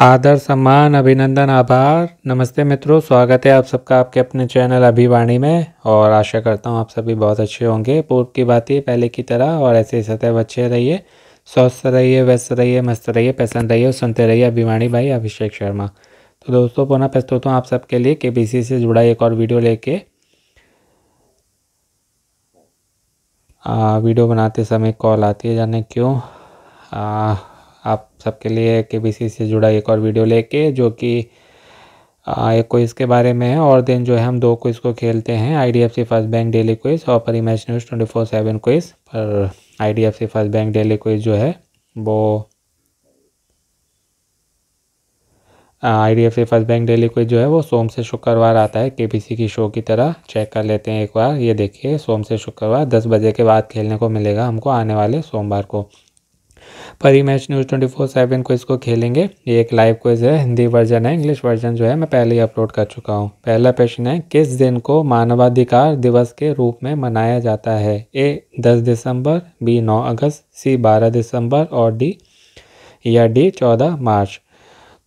आदर सम्मान अभिनंदन आभार नमस्ते मित्रों स्वागत है आप सबका आपके अपने चैनल अभिवाणी में और आशा करता हूँ आप सभी बहुत अच्छे होंगे पूर्व की बात ही पहले की तरह और ऐसे ही सतह अच्छे रहिए स्वस्थ रहिए व्यस्त रहिए मस्त रहिए पसंद रहिए और सुनते रहिए अभिवाणी भाई अभिषेक शर्मा तो दोस्तों पुनः प्रस्तुत हूँ आप सबके लिए के से जुड़ा एक और वीडियो लेके वीडियो बनाते समय कॉल आती है जाने क्यों आप सबके लिए के से जुड़ा एक और वीडियो लेके जो कि एक क्विज़ के बारे में है और दिन जो है हम दो क्विज़ को खेलते हैं I D F C first bank daily quiz और पर image news twenty four seven quiz पर I D F C first bank daily quiz जो है वो I D F C first bank daily quiz जो है वो सोम से शुक्रवार आता है के पी सी की शो की तरह चेक कर लेते हैं एक बार ये देखिए सोम से शुक्रवार दस बजे के बाद खेलने को मिलेगा हमको आने वाले सोमवार को Parimatch news twenty four seven quiz को खेलेंगे ये एक लाइव क्विज़ है हिंदी वर्जन है इंग्लिश वर्जन जो है मैं पहले ही अपलोड कर चुका हूँ पहला प्रश्न है किस दिन को मानवाधिकार दिवस के रूप में मनाया जाता है ए दस दिसंबर बी नौ अगस्त सी बारह दिसंबर और डी या डी चौदह मार्च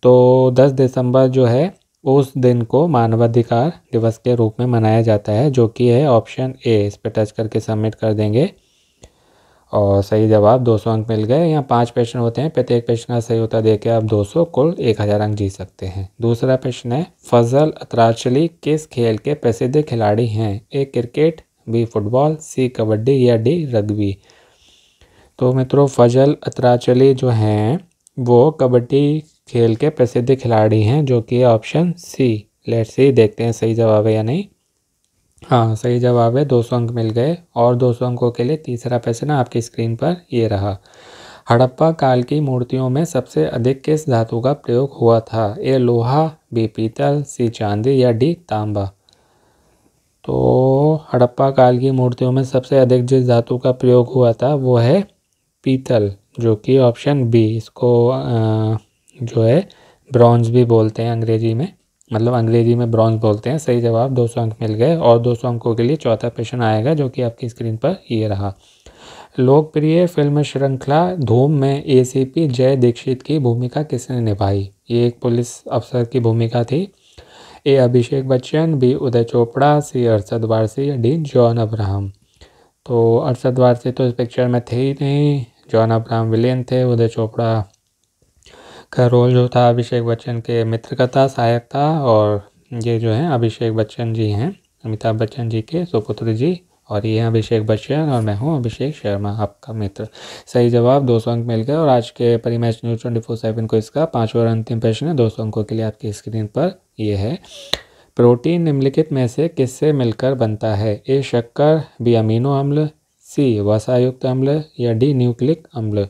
तो दस दिसंबर जो है उस दिन को मानवाधिकार दिवस के रूप में मनाया जाता है जो कि है ऑप्शन ए इस पर टच करके सबमिट कर देंगे और सही जवाब 200 अंक मिल गए यहाँ पांच प्रश्न होते हैं प्रत्येक प्रश्न का सही होता देके आप 200 कुल 1000 अंक जीत सकते हैं दूसरा प्रश्न है फजल अतराचली किस खेल के प्रसिद्ध खिलाड़ी हैं A cricket B football C kabaddi या डी रग्बी तो मित्रों फजल अतराचली जो हैं वो कबड्डी खेल के प्रसिद्ध खिलाड़ी हैं जो कि ऑप्शन सी लेट सी देखते हैं सही जवाब है या नहीं हाँ सही जवाब है दो सौ अंक मिल गए और दो सौ अंकों के लिए तीसरा प्रश्न आपकी स्क्रीन पर ये रहा हड़प्पा काल की मूर्तियों में सबसे अधिक किस धातु का प्रयोग हुआ था ए लोहा बी पीतल सी चांदी या डी तांबा तो हड़प्पा काल की मूर्तियों में सबसे अधिक जिस धातु का प्रयोग हुआ था वो है पीतल जो कि ऑप्शन बी इसको जो है ब्रॉन्ज भी बोलते हैं अंग्रेजी में मतलब अंग्रेजी में ब्रॉन्ज बोलते हैं सही जवाब दो सौ अंक मिल गए और दो सौ अंकों के लिए चौथा प्रश्न आएगा जो कि आपकी स्क्रीन पर ये रहा लोकप्रिय फिल्म श्रृंखला धूम में एसीपी जय दीक्षित की भूमिका किसने निभाई ये एक पुलिस अफसर की भूमिका थी A Abhishek Bachchan B Uday Chopra C Arshad Warsi D John Abraham तो अरसद वारसी तो इस पिक्चर में थे ही नहीं जॉन अब्राहम विलियन थे उदय चोपड़ा का रोल जो था अभिषेक बच्चन के मित्र का था सहायक था और ये जो है अभिषेक बच्चन जी हैं अमिताभ बच्चन जी के सुपुत्र जी और ये हैं अभिषेक बच्चन और मैं हूँ अभिषेक शर्मा आपका मित्र सही जवाब दो सौ अंक मिल गए और आज के Parimatch news twenty four seven को इसका पाँचवा और अंतिम प्रश्न है दो सौ अंकों के लिए आपकी स्क्रीन पर यह है प्रोटीन निम्नलिखित में से किससे मिलकर बनता है ए शक्कर बी अमीनो अम्ल सी वसायुक्त अम्ल या डी न्यूक्लिक अम्ल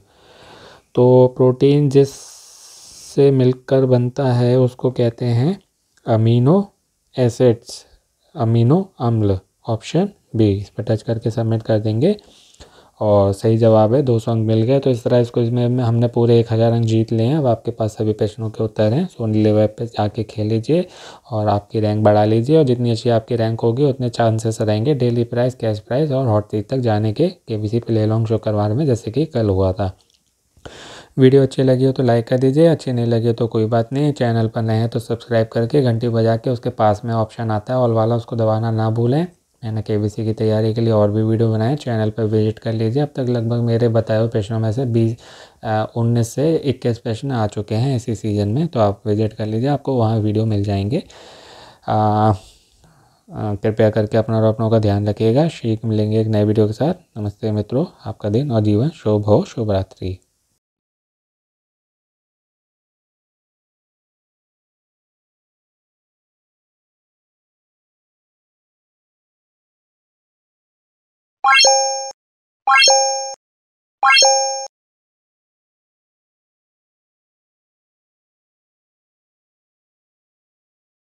तो प्रोटीन जिस से मिलकर बनता है उसको कहते हैं अमीनो एसिड्स अमीनो अम्ल ऑप्शन बी इस पर टच करके सबमिट कर देंगे और सही जवाब है दो सौ अंक मिल गए तो इस तरह इसको इसमें हमने पूरे एक हज़ार अंक जीत लिए हैं अब आपके पास सभी प्रश्नों के उत्तर हैं सोनी वेब पे जाके खेल लीजिए और आपकी रैंक बढ़ा लीजिए और जितनी अच्छी आपकी रैंक होगी उतने चांसेस रहेंगे डेली प्राइस कैश प्राइस और हॉट तक जाने के K B C play along show करवा में जैसे कि कल हुआ था वीडियो अच्छी लगी हो तो लाइक कर दीजिए अच्छी नहीं लगी तो कोई बात नहीं चैनल पर नए हैं तो सब्सक्राइब करके घंटी बजा के उसके पास में ऑप्शन आता है ऑल वाला उसको दबाना ना भूलें मैंने के की तैयारी के लिए और भी वीडियो बनाए चैनल पर विजिट कर लीजिए अब तक लगभग मेरे बताए हुए प्रश्नों में से बीस उन्नीस से इक्कीस प्रश्न आ चुके हैं इसी सीज़न में तो आप विजिट कर लीजिए आपको वहाँ वीडियो मिल जाएंगे कृपया करके अपना और अपनों का ध्यान रखिएगा शीख मिलेंगे एक नए वीडियो के साथ नमस्ते मित्रों आपका दिन और जीवन शुभ हो शुभ रात्रि バス。